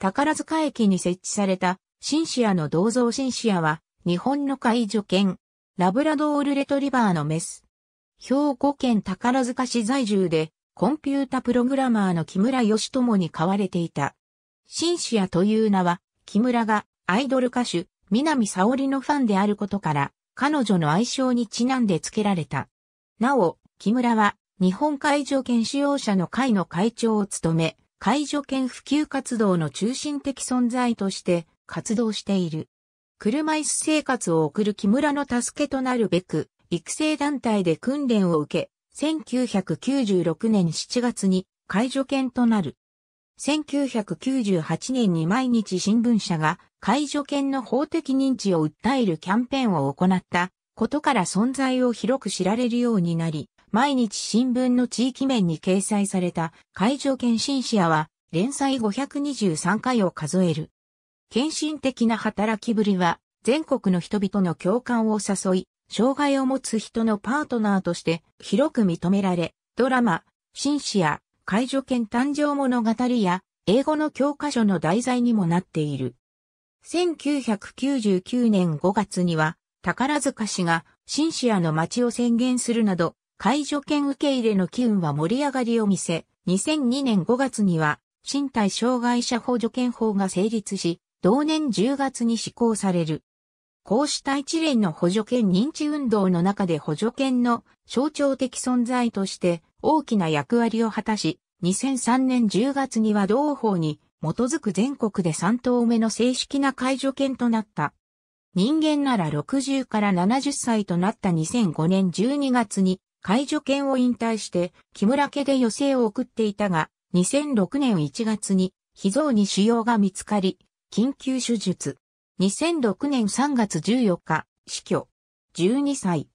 宝塚駅に設置されたシンシアの銅像シンシアは日本の介助犬、ラブラドールレトリバーのメス。兵庫県宝塚市在住でコンピュータプログラマーの木村義友に飼われていた。シンシアという名は木村がアイドル歌手、南沙織のファンであることから彼女の愛称にちなんで付けられた。なお、木村は日本会助犬使用者の会の会長を務め、介助犬普及活動の中心的存在として活動している。車椅子生活を送る木村の助けとなるべく、育成団体で訓練を受け、1996年7月に介助犬となる。1998年に毎日新聞社が介助犬の法的認知を訴えるキャンペーンを行ったことから存在を広く知られるようになり、毎日新聞の地域面に掲載された場上検診シアは連載523回を数える。献身的な働きぶりは全国の人々の共感を誘い、障害を持つ人のパートナーとして広く認められ、ドラマ、シンシア、介助犬誕生物語や英語の教科書の題材にもなっている。1999年5月には宝塚市がシンシアの街を宣言するなど解除権受け入れの機運は盛り上がりを見せ、2002年5月には、身体障害者補助犬法が成立し、同年10月に施行される。こうした一連の補助犬認知運動の中で補助犬の象徴的存在として大きな役割を果たし、2003年10月には同法に基づく全国で3頭目の正式な介助犬となった。人間なら60から70歳となった2005年12月に介助犬を引退して、木村家で余生を送っていたが、2006年1月に、脾臓に腫瘍が見つかり、緊急手術。2006年3月14日、死去。12歳。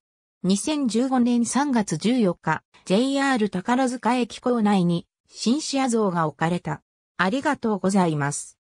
2015年3月14日、JR 宝塚駅構内に、新視野像が置かれた。ありがとうございます。